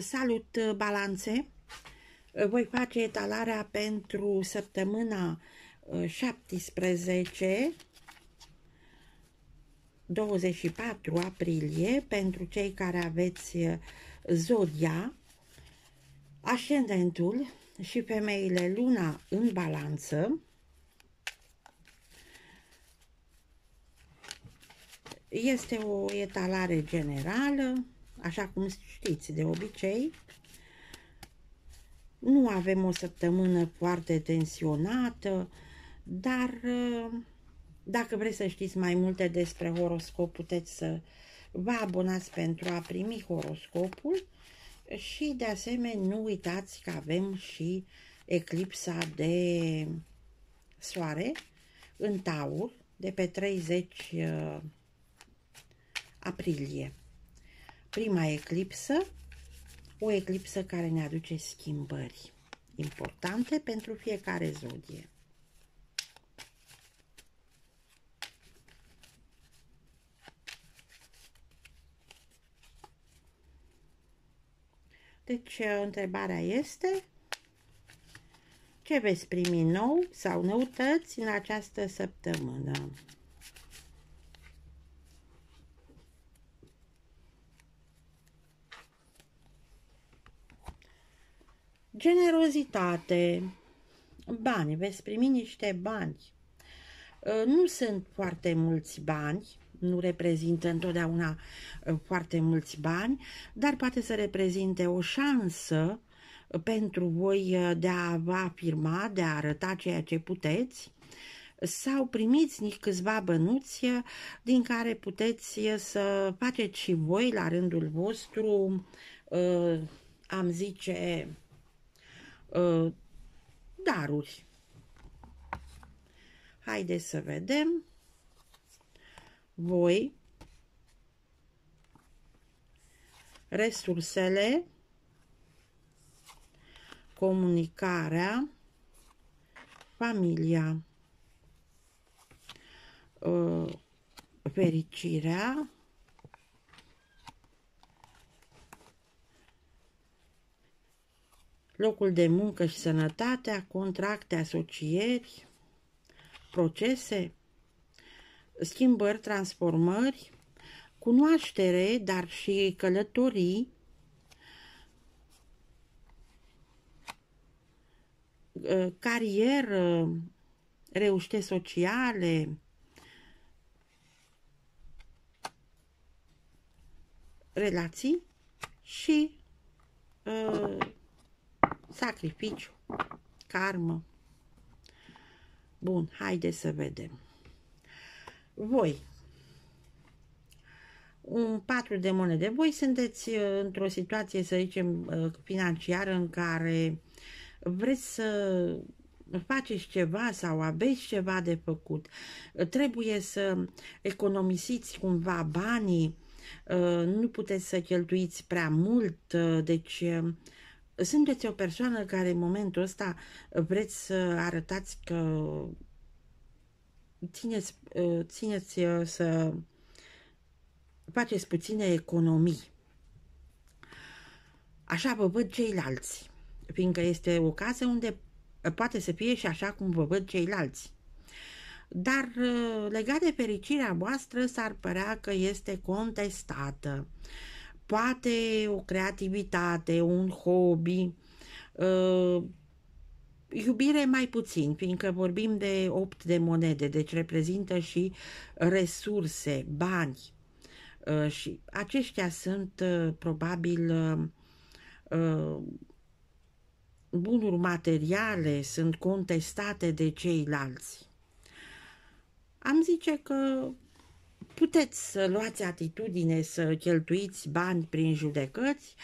Salut uh, balanțe! Uh, voi face etalarea pentru săptămâna 17 uh, 24 aprilie pentru cei care aveți zodia, ascendentul și femeile luna în balanță. Este o etalare generală așa cum știți de obicei, nu avem o săptămână foarte tensionată, dar uh, dacă vreți să știți mai multe despre horoscop, puteți să vă abonați pentru a primi horoscopul și de asemenea nu uitați că avem și eclipsa de soare în taur de pe 30 uh, aprilie prima eclipsă, o eclipsă care ne aduce schimbări importante pentru fiecare zodie. Deci, întrebarea este ce veți primi nou sau noutăți în această săptămână? Generozitate, bani, veți primi niște bani. Ă, nu sunt foarte mulți bani, nu reprezintă întotdeauna ă, foarte mulți bani, dar poate să reprezinte o șansă ă, pentru voi de a vă afirma, de a arăta ceea ce puteți sau primiți nici câțiva bănuți din care puteți să faceți și voi la rândul vostru, am zice, Uh, daruri. Haideți să vedem. Voi resursele, comunicarea, familia, uh, fericirea, locul de muncă și sănătatea, contracte, asocieri, procese, schimbări, transformări, cunoaștere, dar și călătorii, ă, carieră, reuște sociale, relații și uh, Sacrificiu, karmă. Bun, haideți să vedem. Voi, un patru de monede. Voi sunteți uh, într-o situație, să zicem, uh, financiară în care vreți să faceți ceva sau aveți ceva de făcut. Trebuie să economisiți cumva banii, uh, nu puteți să cheltuiți prea mult, deci sunteți o persoană care în momentul ăsta uh, vreți să arătați că țineți, uh, țineți uh, să faceți puține economii. Așa vă văd ceilalți, fiindcă este o casă unde poate să fie și așa cum vă văd ceilalți. Dar legat de fericirea voastră, s-ar părea că este contestată. Uh, poate o creativitate, un hobby, uh, iubire mai puțin, fiindcă vorbim de 8 de monede, deci reprezintă și resurse, bani. Uh, și aceștia sunt uh, probabil uh, uh bunuri materiale, sunt contestate de ceilalți. Am zice că puteți să luați atitudine să cheltuiți bani prin judecăți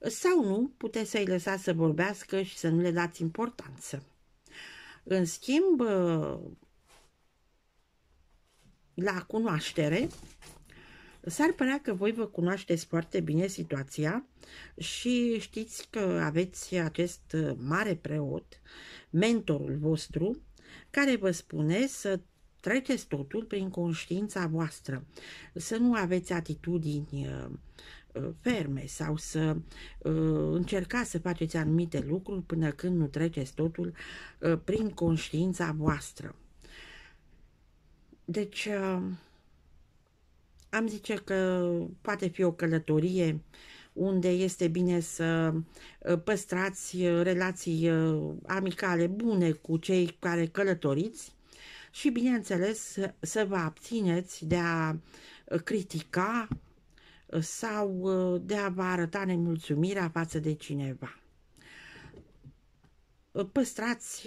sau nu, puteți să-i lăsați să vorbească și să nu le dați importanță. În schimb, la cunoaștere, s-ar părea că voi vă cunoașteți foarte bine situația și știți că aveți acest mare preot, mentorul vostru, care vă spune să Treceți totul prin conștiința voastră. Să nu aveți atitudini uh, uh, ferme sau să uh, încercați să faceți anumite lucruri până când nu treceți totul prin conștiința voastră. Deci, am zice că poate fi o călătorie unde este bine să păstrați relații amicale bune cu cei care călătoriți, și, bineînțeles, să vă abțineți de a uh, critica uh, sau uh, de a vă arăta nemulțumirea față de cineva. Păstrați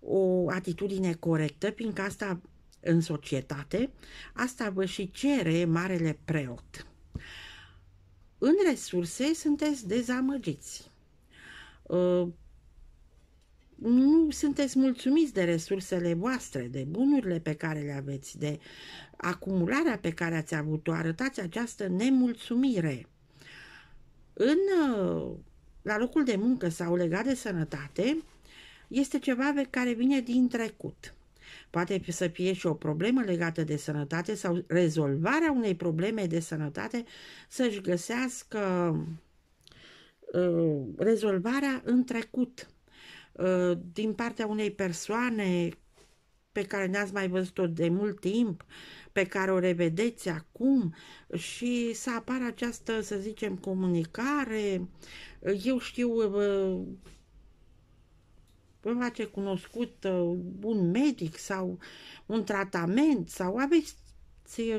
o atitudine corectă, fiindcă asta în societate, asta vă și cere marele preot. În resurse sunteți dezamăgiți nu sunteți mulțumiți de resursele voastre, de bunurile pe care le aveți, de acumularea pe care ați avut-o, arătați această nemulțumire. În, uh, la locul de muncă sau legat de sănătate, este ceva care vine din trecut. Poate să fie și o problemă legată de sănătate sau rezolvarea unei probleme de sănătate să-și găsească uh, rezolvarea în trecut Uh, din partea unei persoane pe care n-ați mai văzut-o de mult timp, pe care o revedeți acum și să apară această, să zicem, comunicare. Eu știu, uh, vă face cunoscut uh, un medic sau un tratament sau aveți,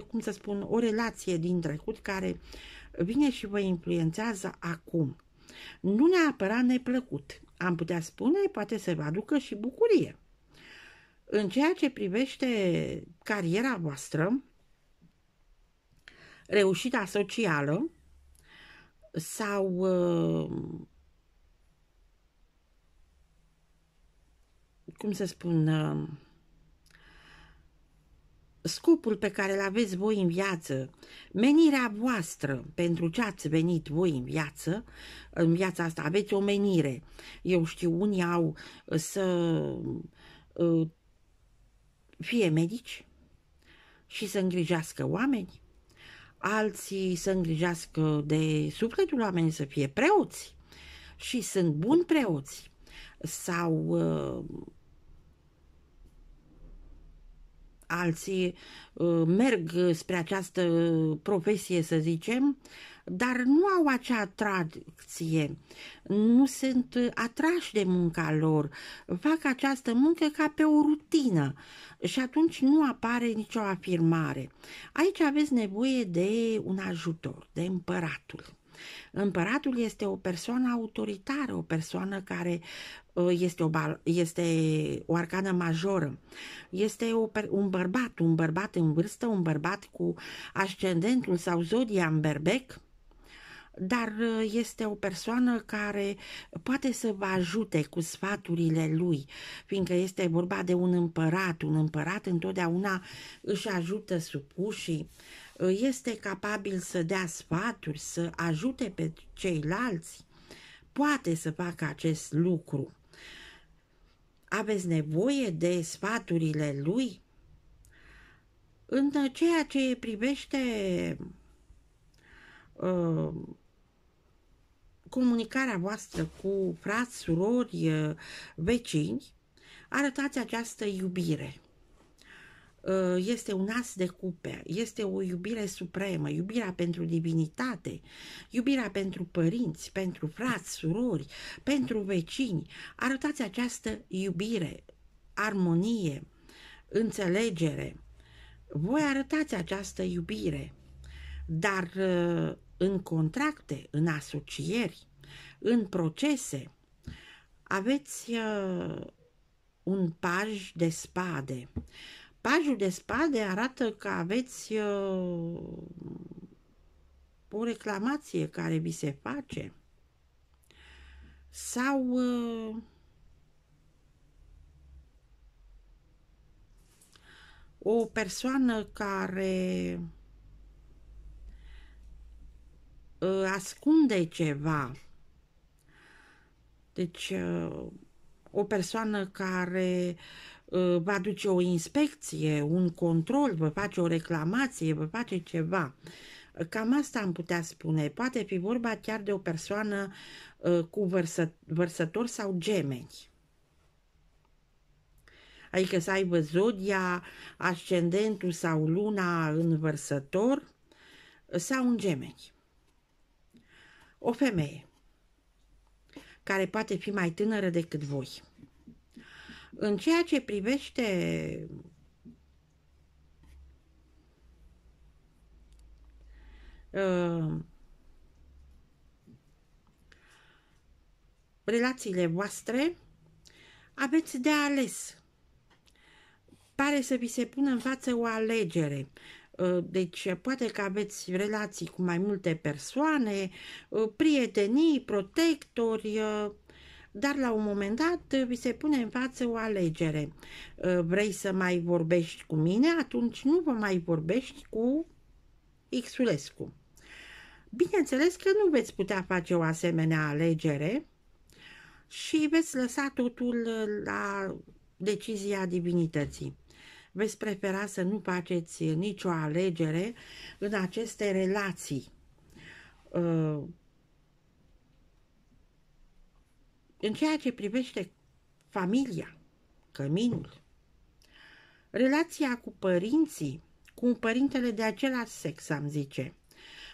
cum să spun, o relație din trecut care vine și vă influențează acum. Nu neapărat neplăcut, am putea spune, poate să vă aducă și bucurie. În ceea ce privește cariera voastră, reușita socială sau uh, cum să spun uh, scopul pe care îl aveți voi în viață, menirea voastră pentru ce ați venit voi în viață, în viața asta aveți o menire. Eu știu, unii au uh, să uh, fie medici și să îngrijească oameni, alții să îngrijească de sufletul oamenilor să fie preoți și sunt buni preoți sau uh, alții uh, merg spre această profesie, să zicem, dar nu au acea atracție, nu sunt atrași de munca lor, fac această muncă ca pe o rutină și atunci nu apare nicio afirmare. Aici aveți nevoie de un ajutor, de împăratul. Împăratul este o persoană autoritară, o persoană care uh, este o, este o arcană majoră. Este o, un bărbat, un bărbat în vârstă, un bărbat cu ascendentul sau zodia în berbec, dar uh, este o persoană care poate să vă ajute cu sfaturile lui, fiindcă este vorba de un împărat. Un împărat întotdeauna își ajută supușii, este capabil să dea sfaturi, să ajute pe ceilalți, poate să facă acest lucru. Aveți nevoie de sfaturile lui? În ceea ce privește uh, comunicarea voastră cu frați, surori, uh, vecini, arătați această iubire. Uh, este un as de cupe, este o iubire supremă, iubirea pentru divinitate, iubirea pentru părinți, pentru frați, surori, pentru vecini. Arătați această iubire, armonie, înțelegere. Voi arătați această iubire, dar uh, în contracte, în asocieri, în procese, aveți uh, un paj de spade, Pajul de spade arată că aveți uh, o reclamație care vi se face sau uh, o persoană care uh, ascunde ceva. Deci, uh, o persoană care uh, va duce o inspecție, un control, vă face o reclamație, vă face ceva. Cam asta am putea spune. Poate fi vorba chiar de o persoană uh, cu vărsă, vărsător sau gemeni. Adică să aibă zodia, ascendentul sau luna în vărsător uh, sau un gemeni. O femeie care poate fi mai tânără decât voi. În ceea ce privește uh, relațiile voastre, aveți de ales. Pare să vi se pună în față o alegere. Ă, deci poate că aveți relații cu mai multe persoane, ă, prietenii, protectori, ă, dar la un moment dat vi se pune în față o alegere. Vrei să mai vorbești cu mine? Atunci nu vă mai vorbești cu Xulescu. Bineînțeles că nu veți putea face o asemenea alegere și veți lăsa totul la decizia divinității veți prefera să nu faceți nicio alegere în aceste relații. Uh, în ceea ce privește familia, căminul, relația cu părinții, cu un părintele de același sex, am zice,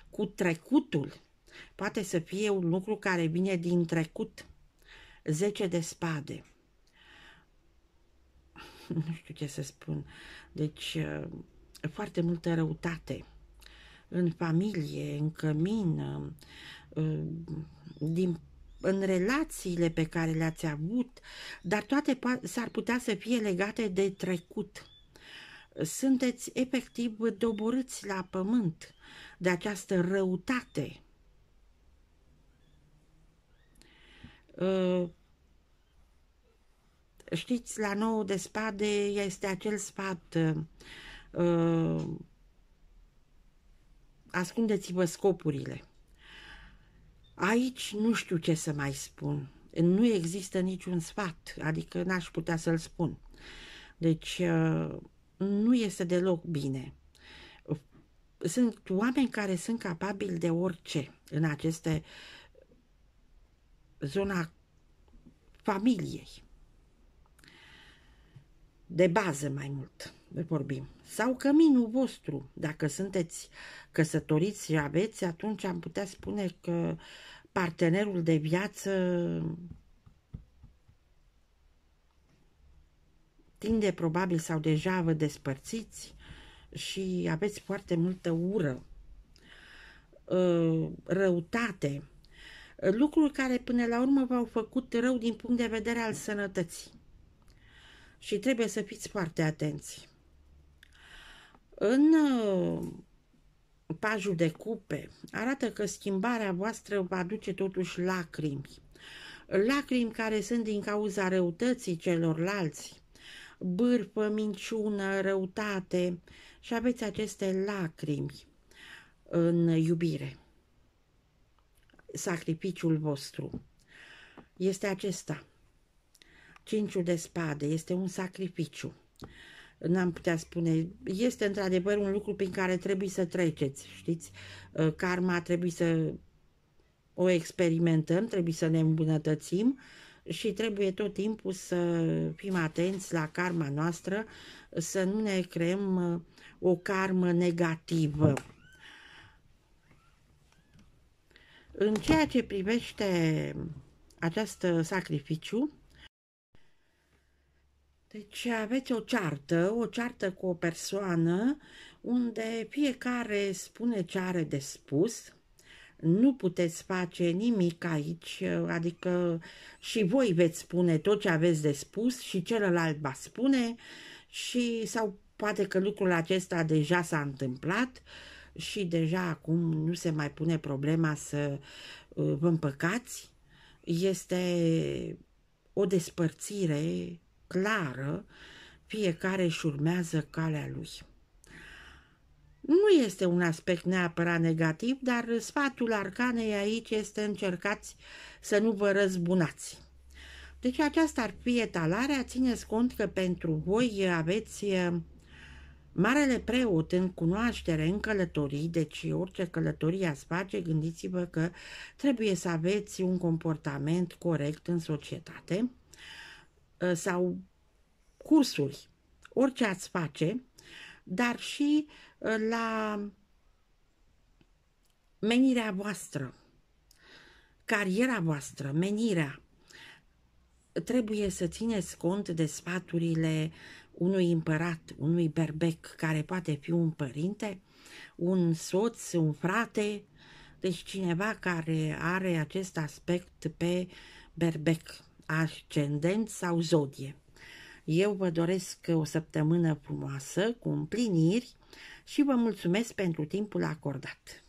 cu trecutul, poate să fie un lucru care vine din trecut, zece de spade. nu știu ce să spun, deci uh, foarte multă răutate în familie, în cămin, uh, din, în relațiile pe care le-ați avut, dar toate s-ar putea să fie legate de trecut. Sunteți efectiv doborâți la pământ de această răutate uh, Știți, la nou de spade este acel sfat uh, ascundeți-vă scopurile. Aici nu știu ce să mai spun. Nu există niciun sfat, adică n-aș putea să-l spun. Deci uh, nu este deloc bine. Sunt oameni care sunt capabili de orice în aceste zona familiei de bază mai mult vorbim. Sau căminul vostru, dacă sunteți căsătoriți și aveți, atunci am putea spune că partenerul de viață tinde probabil sau deja vă despărțiți și aveți foarte multă ură, ă, răutate, lucruri care până la urmă v-au făcut rău din punct de vedere al sănătății și trebuie să fiți foarte atenți. În uh, pajul de cupe arată că schimbarea voastră va duce totuși lacrimi. Lacrimi care sunt din cauza răutății celorlalți, bârfă, minciună, răutate și aveți aceste lacrimi în iubire. Sacrificiul vostru este acesta. Cinciul de spade este un sacrificiu. N-am putea spune, este într-adevăr un lucru prin care trebuie să treceți, știți? Uh, karma trebuie să o experimentăm, trebuie să ne îmbunătățim și trebuie tot timpul să fim atenți la karma noastră, să nu ne creăm uh, o karmă negativă. În ceea ce privește acest sacrificiu, deci aveți o ceartă, o ceartă cu o persoană unde fiecare spune ce are de spus, nu puteți face nimic aici, adică și voi veți spune tot ce aveți de spus și celălalt va spune și sau poate că lucrul acesta deja s-a întâmplat și deja acum nu se mai pune problema să uh, vă împăcați, este o despărțire clară, fiecare își urmează calea lui. Nu este un aspect neapărat negativ, dar sfatul arcanei aici este încercați să nu vă răzbunați. Deci aceasta ar fi etalarea, țineți cont că pentru voi aveți eh, Marele preot în cunoaștere, în călătorii, deci orice călătorie ați face, gândiți-vă că trebuie să aveți un comportament corect în societate, Ă, sau cursuri, orice ați face, dar și ă, la menirea voastră, cariera voastră, menirea. Trebuie să țineți cont de sfaturile unui împărat, unui berbec, care poate fi un părinte, un soț, un frate, deci cineva care are acest aspect pe berbec ascendent sau zodie. Eu vă doresc o săptămână frumoasă, cu împliniri și vă mulțumesc pentru timpul acordat.